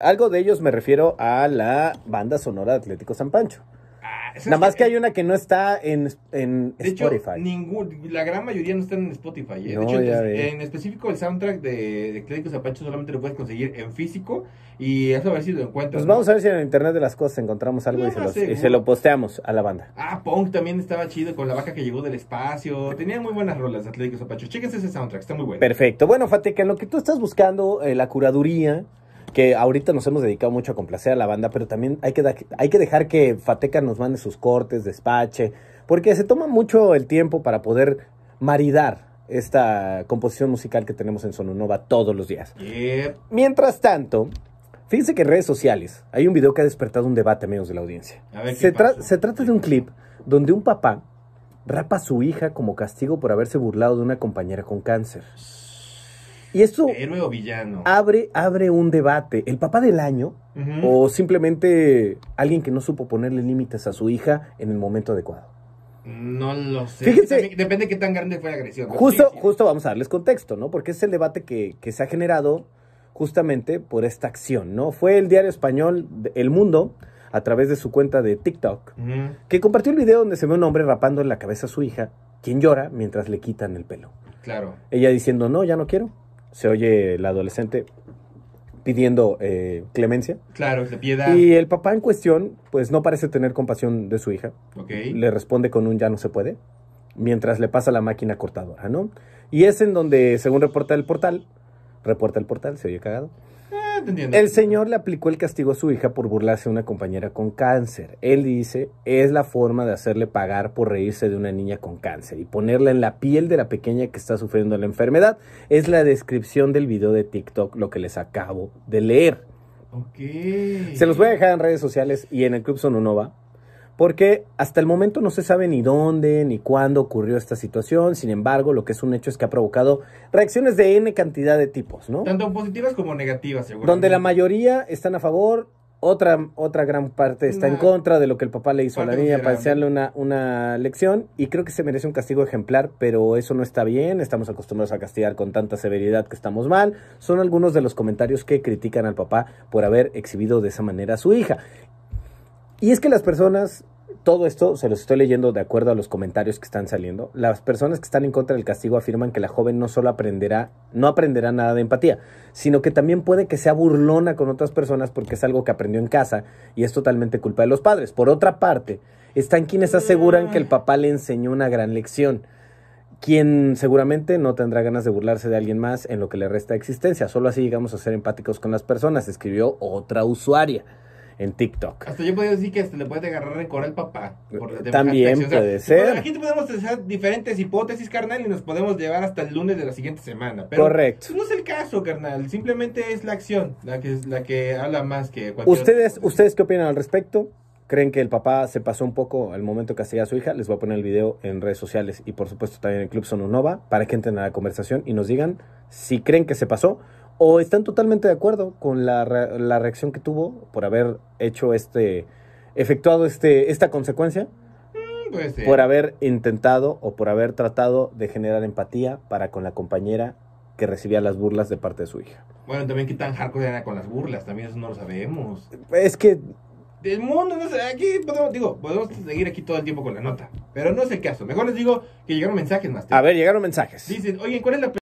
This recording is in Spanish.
Algo de ellos me refiero a la banda sonora de Atlético San Pancho. Ah, Nada más que, hay una que no está en, Spotify. la gran mayoría no está en Spotify. ¿eh? de hecho, en específico el soundtrack de, Atlético San Pancho solamente lo puedes conseguir en físico y eso a ver si lo encuentras. Pues vamos a ver si en el internet de las cosas encontramos algo y, se y, se lo posteamos a la banda. Ah, Punk también estaba chido con la vaca que llegó del espacio. Tenía muy buenas rolas Atlético Pancho. Chéquense ese soundtrack, está muy bueno. Perfecto. Bueno, Fate, que lo que tú estás buscando, eh, la curaduría que ahorita nos hemos dedicado mucho a complacer a la banda, pero también hay que, hay que dejar que Fateca nos mande sus cortes, despache, porque se toma mucho el tiempo para poder maridar esta composición musical que tenemos en Sononova todos los días. Mientras tanto, fíjense que en redes sociales hay un video que ha despertado un debate a medios de la audiencia. se, se trata de un clip donde un papá rapa a su hija como castigo por haberse burlado de una compañera con cáncer. Y esto villano. Abre, abre un debate. El papá del año o simplemente alguien que no supo ponerle límites a su hija en el momento adecuado. No lo sé. Fíjense, depende de qué tan grande fue la agresión. Justo, justo vamos a darles contexto, ¿no? Porque es el debate que, se ha generado justamente por esta acción, ¿no? Fue el diario español El Mundo, a través de su cuenta de TikTok, que compartió el video donde se ve un hombre rapando en la cabeza a su hija, quien llora mientras le quitan el pelo. Claro. Ella diciendo, no, ya no quiero se oye el adolescente pidiendo eh, clemencia. Claro, de piedad. Y el papá en cuestión, pues no parece tener compasión de su hija. Le responde con un ya no se puede, mientras le pasa la máquina cortadora, ¿no? Y es en donde, según reporta el portal, Reporta el portal, se oye cagado. Eh, el señor le aplicó el castigo a su hija por burlarse de una compañera con cáncer. Él dice, es la forma de hacerle pagar por reírse de una niña con cáncer y ponerla en la piel de la pequeña que está sufriendo la enfermedad. Es la descripción del video de TikTok, lo que les acabo de leer. Se los voy a dejar en redes sociales y en el Club Sononova porque hasta el momento no se sabe ni dónde ni cuándo ocurrió esta situación. Sin embargo, lo que es un hecho es que ha provocado reacciones de N cantidad de tipos, ¿no? Tanto positivas como negativas, seguro. Donde la mayoría están a favor, otra, otra gran parte está en contra de lo que el papá le hizo a la niña para enseñarle una, una lección. Y creo que se merece un castigo ejemplar, pero eso no está bien. Estamos acostumbrados a castigar con tanta severidad que estamos mal. Son algunos de los comentarios que critican al papá por haber exhibido de esa manera a su hija. Y es que las personas, todo esto se los estoy leyendo de acuerdo a los comentarios que están saliendo, las personas que están en contra del castigo afirman que la joven no solo aprenderá, no aprenderá nada de empatía, sino que también puede que sea burlona con otras personas porque es algo que aprendió en casa y es totalmente culpa de los padres. Por otra parte, están quienes aseguran que el mm. papá le enseñó una gran lección quien seguramente no tendrá ganas de burlarse de alguien más en lo que le resta existencia. Solo así llegamos a ser empáticos con las personas, escribió otra usuaria en TikTok. Hasta yo podría decir que hasta le puedes agarrar rencor al papá. También puede ser. Aquí podemos hacer diferentes hipótesis, carnal, y nos podemos llevar hasta el lunes de la siguiente semana. Pero Correcto. Pues, no es el caso, carnal. Simplemente es la acción la que, la que habla más que cualquier ¿Ustedes, ¿Ustedes qué opinan al respecto? creen que el papá se pasó un poco al momento que hacía a su hija, les voy a poner el video en redes sociales y por supuesto también en Club Sononova para que entren a la conversación y nos digan si creen que se pasó o están totalmente de acuerdo con la, reacción que tuvo por haber hecho este, efectuado este, esta consecuencia. Pues, Por haber intentado o por haber tratado de generar empatía para con la compañera que recibía las burlas de parte de su hija. Bueno, también quitan tan hardcore con las burlas, también eso no lo sabemos. Es que... El mundo, no sé, aquí podemos, digo, podemos seguir aquí todo el tiempo con la nota, pero no es el caso. Mejor les digo que llegaron mensajes más. A ver, llegaron mensajes. Dicen, oye, ¿cuál es la